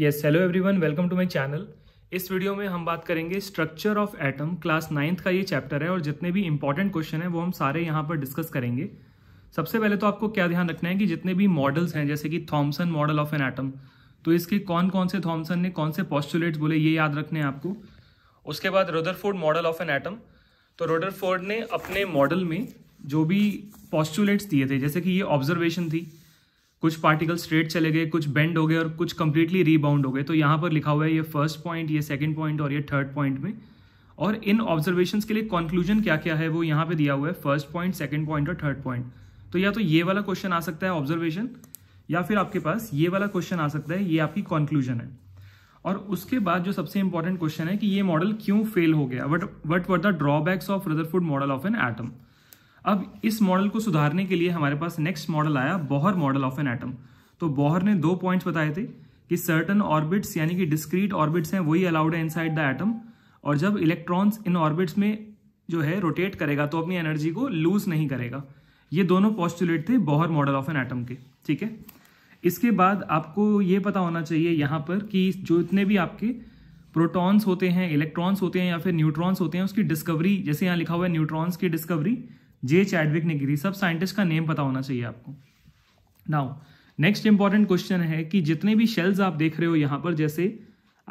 yes hello everyone welcome to my channel इस video में हम बात करेंगे structure of atom class ninth का ये चैप्टर है और जितने भी इंपॉर्टेंट क्वेश्चन हैं वो हम सारे यहाँ पर डिस्कस करेंगे सबसे पहले तो आपको क्या ध्यान रखना है कि जितने भी मॉडल्स हैं जैसे कि Thomson model of an atom तो इसके कौन कौन से थॉम्सन ने कौन से पॉस्टुलेट्स बोले ये याद रखने हैं आपको उसके बाद Rutherford model of an atom तो रोडरफोर्ड ने अपने मॉडल में जो भी पॉस्टुलेट्स दिए थे जैसे कि ये ऑब्जर्वेशन थी कुछ पार्टिकल स्ट्रेट चले गए कुछ बेंड हो गए और कुछ कंप्लीटली रीबाउंड हो गए तो यहाँ पर लिखा हुआ है ये फर्स्ट पॉइंट ये सेकेंड पॉइंट और ये थर्ड पॉइंट में और इन ऑब्जर्वेशन के लिए कंक्लूजन क्या क्या है वो यहाँ पे दिया हुआ है फर्स्ट पॉइंट सेकंड पॉइंट और थर्ड पॉइंट तो या तो ये वाला क्वेश्चन आ सकता है ऑब्जर्वेशन या फिर आपके पास ये वाला क्वेश्चन आ सकता है ये आपकी कंक्लूजन है और उसके बाद जो सबसे इंपॉर्टेंट क्वेश्चन है कि ये मॉडल क्यों फेल हो गया what what were the drawbacks of Rutherford model of an atom अब इस मॉडल को सुधारने के लिए हमारे पास नेक्स्ट मॉडल आया Bohr model of an atom तो बोहर ने दो पॉइंट्स बताए थे कि सर्टन ऑर्बिट्स यानी कि डिस्क्रीट ऑर्बिट्स हैं वही अलाउड है इनसाइड द एटम और जब इलेक्ट्रॉन्स इन ऑर्बिट्स में जो है रोटेट करेगा तो अपनी एनर्जी को लूज नहीं करेगा ये दोनों पॉस्टुलेट थे Bohr model of an atom के ठीक है इसके बाद आपको ये पता होना चाहिए यहाँ पर कि जो इतने भी आपके प्रोटॉन्स होते हैं इलेक्ट्रॉन्स होते हैं या फिर न्यूट्रॉन्स होते हैं उसकी डिस्कवरी जैसे यहाँ लिखा हुआ है न्यूट्रॉन्स की डिस्कवरी जे चैडविक ने की थी सब साइंटिस्ट का नेम पता होना चाहिए आपको नाउ नेक्स्ट इंपॉर्टेंट क्वेश्चन है कि जितने भी शेल्स आप देख रहे हो यहाँ पर जैसे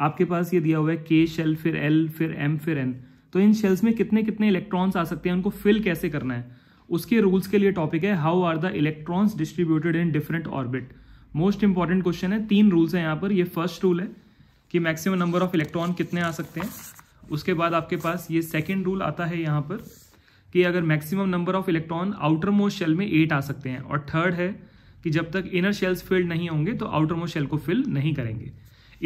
आपके पास ये दिया हुआ है के शेल फिर एल फिर एम फिर एन तो इन शेल्स में कितने कितने इलेक्ट्रॉन्स आ सकते हैं उनको फिल कैसे करना है उसके रूल्स के लिए टॉपिक है how are the electrons distributed in different orbit most important question है तीन रूल्स हैं यहाँ पर ये फर्स्ट रूल है कि मैक्सिमम नंबर ऑफ इलेक्ट्रॉन कितने आ सकते हैं उसके बाद आपके पास ये सेकेंड रूल आता है यहाँ पर कि अगर maximum number of electron outermost shell में एट आ सकते हैं और थर्ड है कि जब तक इनर शेल्स फिल्ड नहीं होंगे तो आउटर मोस्ट शेल को फिल नहीं करेंगे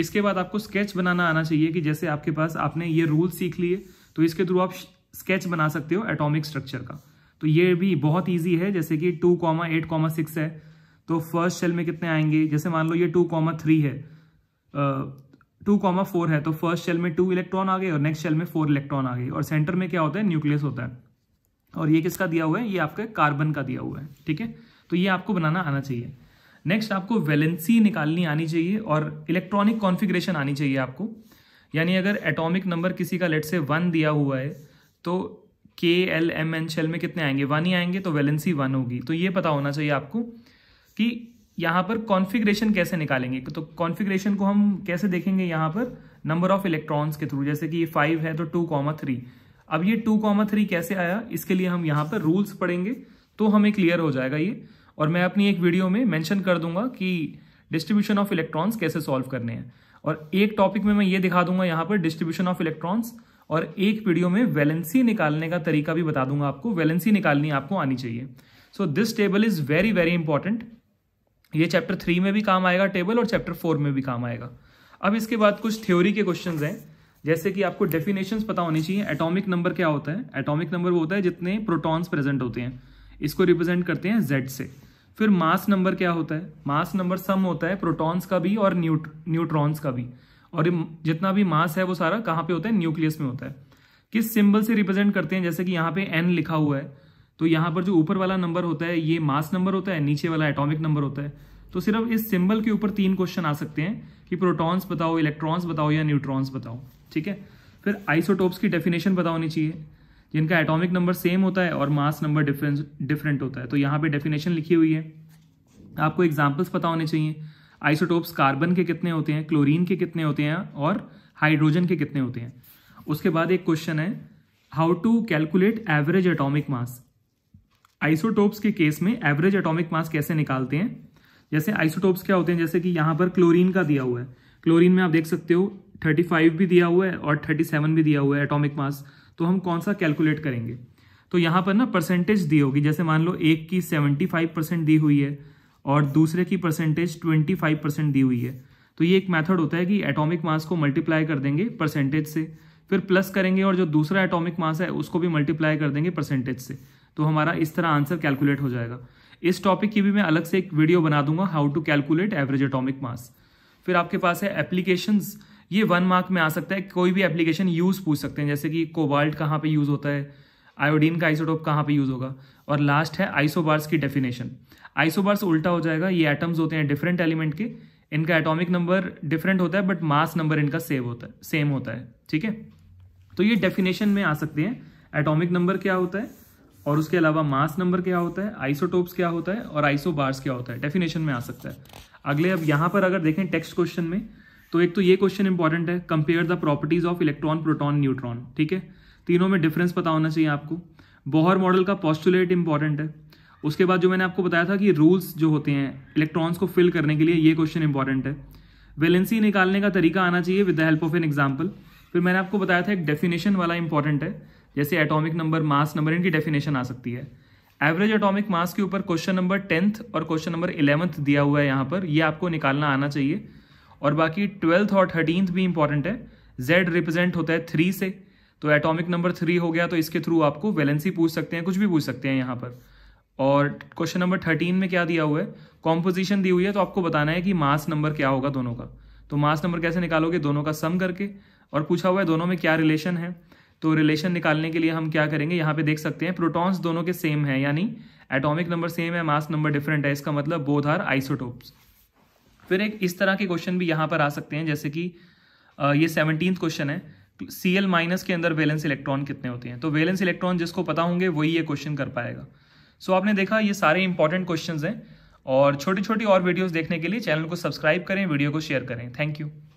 इसके बाद आपको स्केच बनाना आना चाहिए कि जैसे आपके पास आपने ये रूल सीख लिए तो इसके थ्रू आप स्केच बना सकते हो एटॉमिक स्ट्रक्चर का तो ये भी बहुत ईजी है जैसे कि two comma eight comma six है तो फर्स्ट शेल में कितने आएंगे जैसे मान लो ये टू कॉमा थ्री है टू कॉमा फोर है तो फर्स्ट शेल में टू इलेक्ट्रॉन आ गए और नेक्स्ट शेल में फोर इलेक्ट्रॉन आ गए और सेंटर में क्या होता है न्यूक्लियस होता है और ये किसका दिया हुआ है ये आपका कार्बन का दिया हुआ है ठीक है तो ये आपको बनाना आना चाहिए नेक्स्ट आपको वैलेंसी निकालनी आनी चाहिए और इलेक्ट्रॉनिक कॉन्फिग्रेशन आनी चाहिए आपको यानी अगर एटॉमिक नंबर किसी का लेट से वन दिया हुआ है तो के एल एम एन शेल में कितने आएंगे वन ही आएंगे तो वैलेंसी वन होगी तो ये पता होना चाहिए आपको कि यहाँ पर कॉन्फिग्रेशन कैसे निकालेंगे तो कॉन्फिग्रेशन को हम कैसे देखेंगे यहाँ पर नंबर ऑफ इलेक्ट्रॉन्स के थ्रू जैसे कि ये फाइव है तो टू कॉमा थ्री अब ये टू कॉमा थ्री कैसे आया इसके लिए हम यहाँ पर रूल्स पढ़ेंगे तो हमें क्लियर हो जाएगा ये और मैं अपनी एक वीडियो में मैंशन कर दूंगा कि डिस्ट्रीब्यूशन ऑफ इलेक्ट्रॉन्स कैसे सॉल्व करने हैं और एक टॉपिक में मैं ये दिखा दूंगा यहाँ पर डिस्ट्रीब्यूशन ऑफ इलेक्ट्रॉन्स और एक वीडियो में वैलेंसी निकालने का तरीका भी बता दूंगा आपको वैलेंसी निकालनी आपको आनी चाहिए so this table is very very important ये चैप्टर थ्री में भी काम आएगा टेबल और चैप्टर फोर में भी काम आएगा अब इसके बाद कुछ थ्योरी के क्वेश्चन हैं जैसे कि आपको डेफिनेशन पता होनी चाहिए एटॉमिक नंबर क्या होता है एटॉमिक नंबर वो होता है जितने प्रोटॉन्स प्रेजेंट होते हैं इसको रिप्रेजेंट करते हैं जेड से फिर मास नंबर क्या होता है मास नंबर सम होता है प्रोटॉन्स का भी और न्यूट न्यूट्रॉन्स का भी और जितना भी मास है वो सारा कहाँ पे होता है न्यूक्लियस में होता है किस सिंबल से रिप्रेजेंट करते हैं जैसे कि यहाँ पे एन लिखा हुआ है तो यहाँ पर जो ऊपर वाला नंबर होता है ये मास नंबर होता है नीचे वाला एटॉमिक नंबर होता है तो सिर्फ इस सिंबल के ऊपर तीन क्वेश्चन आ सकते हैं कि प्रोटॉन्स बताओ इलेक्ट्रॉन्स बताओ या न्यूट्रॉन्स बताओ ठीक है फिर आइसोटोप्स की डेफिनेशन पता होनी चाहिए जिनका एटॉमिक नंबर सेम होता है और मास नंबर डिफरेंस डिफरेंट होता है तो यहाँ पे डेफिनेशन लिखी हुई है आपको एग्जांपल्स पता होने चाहिए आइसोटोप्स कार्बन के कितने होते हैं क्लोरीन के कितने होते हैं और हाइड्रोजन के कितने होते हैं उसके बाद एक क्वेश्चन है how to calculate average atomic mass isotopes के केस में एवरेज एटोमिक मास कैसे निकालते हैं जैसे आइसोटोप्स क्या होते हैं जैसे कि यहाँ पर क्लोरीन का दिया हुआ है क्लोरीन में आप देख सकते हो थर्टी फाइव भी दिया हुआ है और थर्टी सेवन भी दिया हुआ है एटॉमिक मास तो हम कौन सा कैलकुलेट करेंगे तो यहाँ पर ना परसेंटेज दी होगी जैसे मान लो एक की सेवेंटी फाइव परसेंट दी हुई है और दूसरे की परसेंटेज ट्वेंटी फाइव परसेंट दी हुई है तो ये एक मेथड होता है कि एटॉमिक मास को मल्टीप्लाई कर देंगे परसेंटेज से फिर प्लस करेंगे और जो दूसरा एटॉमिक मास है उसको भी मल्टीप्लाई कर देंगे परसेंटेज से तो हमारा इस तरह आंसर कैलकुलेट हो जाएगा इस टॉपिक की भी मैं अलग से एक वीडियो बना दूंगा how to calculate average atomic mass फिर आपके पास है एप्लीकेशंस ये वन मार्क में आ सकता है कोई भी एप्लीकेशन यूज़ पूछ सकते हैं जैसे कि कोबाल्ट कहाँ पे यूज़ होता है आयोडीन का आइसोटोप कहाँ पे यूज़ होगा और लास्ट है आइसोबार्स की डेफिनेशन आइसोबार्स उल्टा हो जाएगा ये एटम्स होते हैं डिफरेंट एलिमेंट के इनका एटॉमिक नंबर डिफरेंट होता है बट मास नंबर इनका सेव होता है सेम होता है ठीक है तो ये डेफिनेशन में आ सकते हैं एटॉमिक नंबर क्या होता है और उसके अलावा मास नंबर क्या होता है आइसोटोप्स क्या होता है और आइसोबार्स क्या होता है डेफिनेशन में आ सकता है अगले अब यहाँ पर अगर देखें टेक्स्ट क्वेश्चन में तो एक तो ये क्वेश्चन इंपॉर्टेंट है compare the properties of electron proton neutron ठीक है तीनों में डिफरेंस पता होना चाहिए आपको बोहर मॉडल का पॉस्टुलेट इंपॉर्टेंट है उसके बाद जो मैंने आपको बताया था कि रूल्स जो होते हैं इलेक्ट्रॉन्स को फिल करने के लिए ये क्वेश्चन इंपॉर्टेंट है वैलेंसी निकालने का तरीका आना चाहिए with the help of an example फिर मैंने आपको बताया था एक डेफिनेशन वाला इंपॉर्टेंट है जैसे एटॉमिक नंबर मास नंबर इनकी डेफिनेशन आ सकती है एवरेज एटॉमिक मास के ऊपर क्वेश्चन नंबर टेंथ और क्वेश्चन नंबर इलेवंथ दिया हुआ है यहाँ पर यह आपको निकालना आना चाहिए और बाकी ट्वेल्थ और थर्टींथ भी इंपॉर्टेंट है जेड रिप्रेजेंट होता है थ्री से तो एटॉमिक नंबर थ्री हो गया तो इसके थ्रू आपको वैलेंसी पूछ सकते हैं कुछ भी पूछ सकते हैं यहाँ पर और क्वेश्चन नंबर थर्टीन में क्या दिया हुआ है कॉम्पोजिशन दी हुई है तो आपको बताना है कि मास नंबर क्या होगा दोनों का तो मास नंबर कैसे निकालोगे दोनों का सम करके और पूछा हुआ है दोनों में क्या रिलेशन है तो रिलेशन निकालने के लिए हम क्या करेंगे यहाँ पे देख सकते हैं प्रोटॉन्स दोनों के सेम है यानी एटॉमिक नंबर सेम है मास नंबर डिफरेंट है इसका मतलब बोध आर आइसोटोप्स फिर एक इस तरह के क्वेश्चन भी यहाँ पर आ सकते हैं जैसे कि ये सेवनटीन क्वेश्चन है सी एल माइनस के अंदर वैलेंस इलेक्ट्रॉन कितने होते हैं तो वैलेंस इलेक्ट्रॉन जिसको पता होंगे वही ये क्वेश्चन कर पाएगा सो so, आपने देखा ये सारे इंपॉर्टेंट क्वेश्चन हैं और छोटी छोटी और वीडियोज़ देखने के लिए चैनल को सब्सक्राइब करें वीडियो को शेयर करें थैंक यू